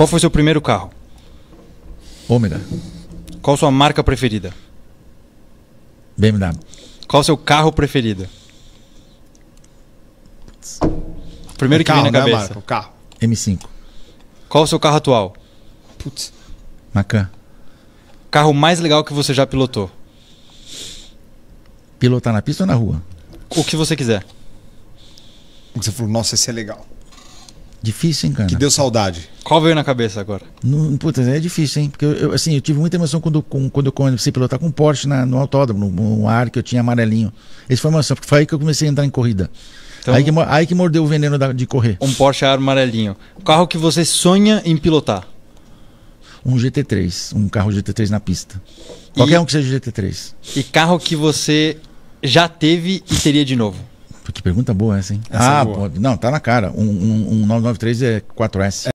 Qual foi seu primeiro carro? Ômega. Qual sua marca preferida? BMW. Qual seu carro preferido? Primeiro o que carro, vem na né, cabeça. Né, o carro. M5. Qual o seu carro atual? Putz. Macan. Carro mais legal que você já pilotou? Pilotar na pista ou na rua? O que você quiser. Você falou, nossa, esse é legal. Difícil, hein, cara? Que deu saudade. Qual veio na cabeça agora? Não, putz, é difícil, hein? Porque eu, assim, eu tive muita emoção quando, com, quando eu comecei a pilotar com Porsche na, no autódromo, no, no ar que eu tinha amarelinho. Essa foi uma emoção, porque foi aí que eu comecei a entrar em corrida. Então, aí, que, aí que mordeu o veneno da, de correr. Um Porsche ar amarelinho. O carro que você sonha em pilotar? Um GT3, um carro GT3 na pista. Qualquer e, um que seja GT3. E carro que você já teve e teria de novo? Que pergunta boa essa, hein? Essa é ah, é boa. Pô, não, tá na cara. Um, um, um 993 é 4S. É.